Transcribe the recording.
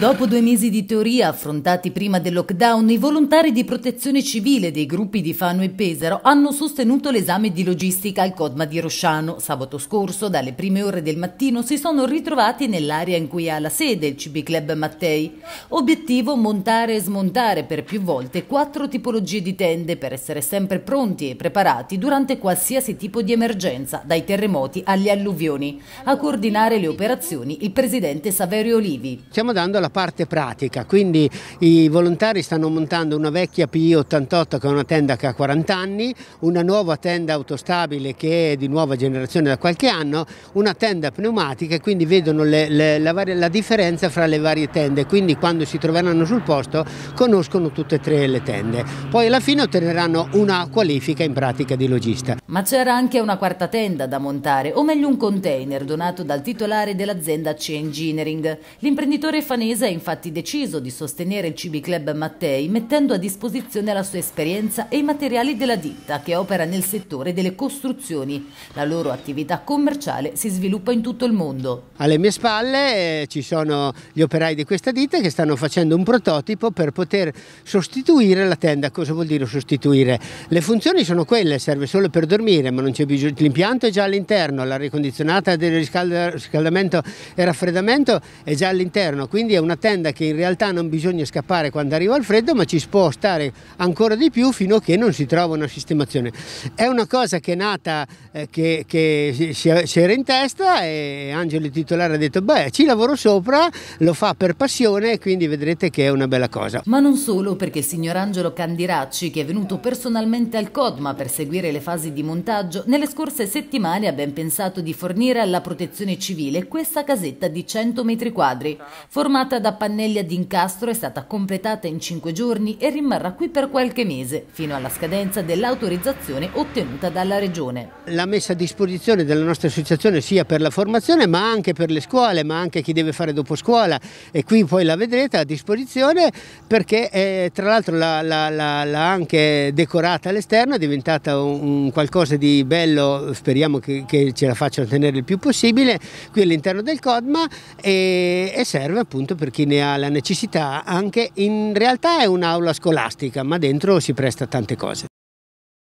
Dopo due mesi di teoria affrontati prima del lockdown, i volontari di protezione civile dei gruppi di Fano e Pesaro hanno sostenuto l'esame di logistica al Codma di Rosciano. Sabato scorso, dalle prime ore del mattino, si sono ritrovati nell'area in cui ha la sede il CB Club Mattei. Obiettivo montare e smontare per più volte quattro tipologie di tende per essere sempre pronti e preparati durante qualsiasi tipo di emergenza, dai terremoti alle alluvioni. A coordinare le operazioni il presidente Saverio Olivi. Stiamo dando la parte pratica, quindi i volontari stanno montando una vecchia PI88 che è una tenda che ha 40 anni, una nuova tenda autostabile che è di nuova generazione da qualche anno, una tenda pneumatica e quindi vedono le, le, la, varia, la differenza fra le varie tende, quindi quando si troveranno sul posto conoscono tutte e tre le tende. Poi alla fine otterranno una qualifica in pratica di logista. Ma c'era anche una quarta tenda da montare, o meglio un container donato dal titolare dell'azienda C Engineering. L'imprenditore fanese Luisa ha infatti deciso di sostenere il CB Club Mattei mettendo a disposizione la sua esperienza e i materiali della ditta che opera nel settore delle costruzioni. La loro attività commerciale si sviluppa in tutto il mondo. Alle mie spalle eh, ci sono gli operai di questa ditta che stanno facendo un prototipo per poter sostituire la tenda. Cosa vuol dire sostituire? Le funzioni sono quelle, serve solo per dormire, ma non c'è bisogno. L'impianto è già all'interno, la ricondizionata del riscaldamento e raffreddamento è già all'interno, quindi è una una tenda che in realtà non bisogna scappare quando arriva il freddo, ma ci si può stare ancora di più fino a che non si trova una sistemazione. È una cosa che è nata, eh, che, che si, si, era in testa e Angelo il titolare ha detto, beh, ci lavoro sopra, lo fa per passione e quindi vedrete che è una bella cosa. Ma non solo perché il signor Angelo Candiracci, che è venuto personalmente al CODMA per seguire le fasi di montaggio, nelle scorse settimane ha ben pensato di fornire alla protezione civile questa casetta di 100 metri quadri, formata da Pannelli ad Incastro è stata completata in 5 giorni e rimarrà qui per qualche mese, fino alla scadenza dell'autorizzazione ottenuta dalla Regione. La messa a disposizione della nostra associazione sia per la formazione ma anche per le scuole, ma anche chi deve fare dopo scuola e qui poi la vedrete a disposizione perché eh, tra l'altro l'ha anche decorata all'esterno, è diventata un, un, qualcosa di bello, speriamo che, che ce la facciano tenere il più possibile, qui all'interno del CODMA e, e serve appunto per per chi ne ha la necessità, anche in realtà è un'aula scolastica, ma dentro si presta a tante cose.